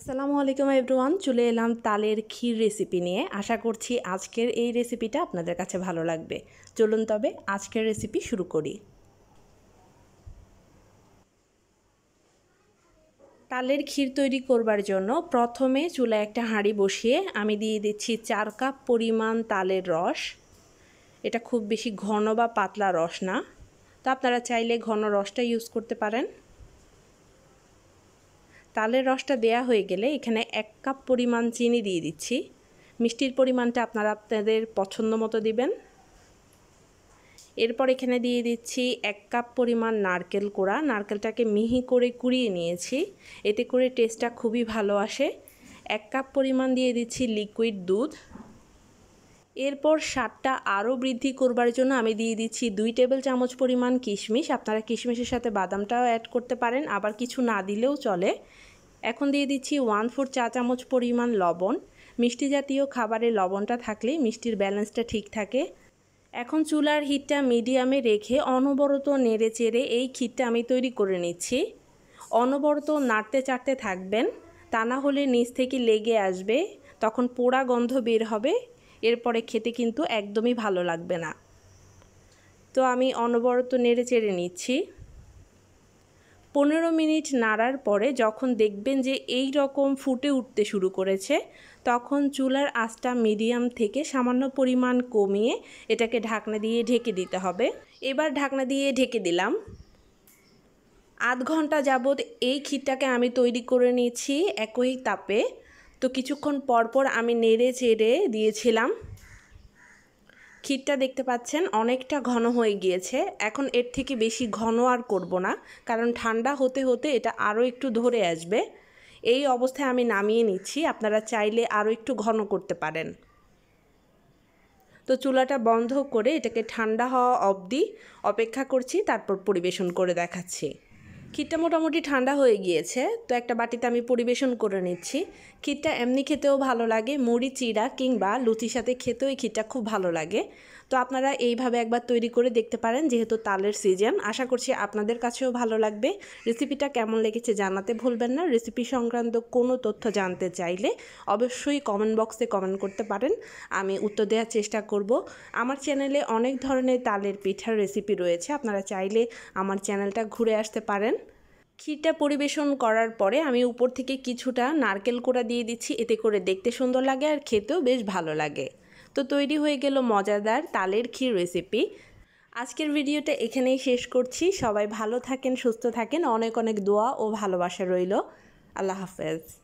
আসসালামু আলাইকুম এভরিওয়ান চলে এলাম তালের ক্ষীর রেসিপি নিয়ে আশা করছি আজকের এই রেসিপিটা আপনাদের কাছে ভালো লাগবে চলুন তবে আজকের রেসিপি শুরু করি তালের ক্ষীর তৈরি করবার জন্য প্রথমে চুলা একটা হাঁড়ি বসিয়ে আমি দিয়ে দিচ্ছি চার কাপ পরিমাণ তালের রস এটা খুব বেশি ঘন বা পাতলা রস না তো আপনারা চাইলে ঘন রসটা ইউজ করতে পারেন তালের রসটা দেয়া হয়ে গেলে এখানে এক কাপ পরিমাণ চিনি দিয়ে দিচ্ছি মিষ্টির পরিমাণটা আপনারা আপনাদের পছন্দ মতো দিবেন এরপর এখানে দিয়ে দিচ্ছি এক কাপ পরিমাণ নারকেল কোড়া নারকেলটাকে মিহি করে কুড়িয়ে নিয়েছি এতে করে টেস্টটা খুবই ভালো আসে এক কাপ পরিমাণ দিয়ে দিচ্ছি লিকুইড দুধ এরপর স্বাদটা আরও বৃদ্ধি করবার জন্য আমি দিয়ে দিচ্ছি দুই টেবিল চামচ পরিমাণ কিশমিশ আপনারা কিশমিশের সাথে বাদামটাও অ্যাড করতে পারেন আবার কিছু না দিলেও চলে এখন দিয়ে দিচ্ছি ওয়ান ফোর চা চামচ পরিমাণ লবণ মিষ্টি জাতীয় খাবারে লবণটা থাকলেই মিষ্টির ব্যালেন্সটা ঠিক থাকে এখন চুলার হিটটা মিডিয়ামে রেখে অনবরত নেড়ে চেড়ে এই ক্ষীরটা আমি তৈরি করে নিচ্ছি অনবরত নাড়তে চাড়তে থাকবেন তা না হলে নিচ থেকে লেগে আসবে তখন পোড়া গন্ধ বের হবে এরপরে খেতে কিন্তু একদমই ভালো লাগবে না তো আমি অনবরত নেড়ে চেড়ে নিচ্ছি পনেরো মিনিট নাড়ার পরে যখন দেখবেন যে এই রকম ফুটে উঠতে শুরু করেছে তখন চুলার আঁচটা মিডিয়াম থেকে সামান্য পরিমাণ কমিয়ে এটাকে ঢাকনা দিয়ে ঢেকে দিতে হবে এবার ঢাকনা দিয়ে ঢেকে দিলাম আধ ঘন্টা যাবৎ এই ক্ষীরটাকে আমি তৈরি করে নিয়েছি একই তাপে তো কিছুক্ষণ পরপর আমি নেড়ে চেড়ে দিয়েছিলাম ক্ষীরটা দেখতে পাচ্ছেন অনেকটা ঘন হয়ে গিয়েছে এখন এর থেকে বেশি ঘন আর করব না কারণ ঠান্ডা হতে হতে এটা আরও একটু ধরে আসবে এই অবস্থায় আমি নামিয়ে নিচ্ছি আপনারা চাইলে আরও একটু ঘন করতে পারেন তো চুলাটা বন্ধ করে এটাকে ঠান্ডা হওয়া অবধি অপেক্ষা করছি তারপর পরিবেশন করে দেখাচ্ছি ক্ষীরটা মোটামুটি ঠান্ডা হয়ে গিয়েছে তো একটা বাটিতে আমি পরিবেশন করে নিচ্ছি ক্ষীরটা এমনি খেতেও ভালো লাগে মুড়ি চিড়া কিংবা লুচির সাথে খেতেও এই ক্ষীরটা খুব ভালো লাগে তো আপনারা এইভাবে একবার তৈরি করে দেখতে পারেন যেহেতু তালের সিজন আশা করছি আপনাদের কাছেও ভালো লাগবে রেসিপিটা কেমন লেগেছে জানাতে ভুলবেন না রেসিপি সংক্রান্ত কোনো তথ্য জানতে চাইলে অবশ্যই কমেন্ট বক্সে কমেন্ট করতে পারেন আমি উত্তর দেওয়ার চেষ্টা করব আমার চ্যানেলে অনেক ধরনের তালের পিঠার রেসিপি রয়েছে আপনারা চাইলে আমার চ্যানেলটা ঘুরে আসতে পারেন ক্ষীরটা পরিবেশন করার পরে আমি উপর থেকে কিছুটা নারকেল কোড়া দিয়ে দিচ্ছি এতে করে দেখতে সুন্দর লাগে আর খেতেও বেশ ভালো লাগে তো তৈরি হয়ে গেল মজাদার তালের ক্ষীর রেসিপি আজকের ভিডিওটা এখানেই শেষ করছি সবাই ভালো থাকেন সুস্থ থাকেন অনেক অনেক দোয়া ও ভালোবাসা রইল আল্লাহ হাফেজ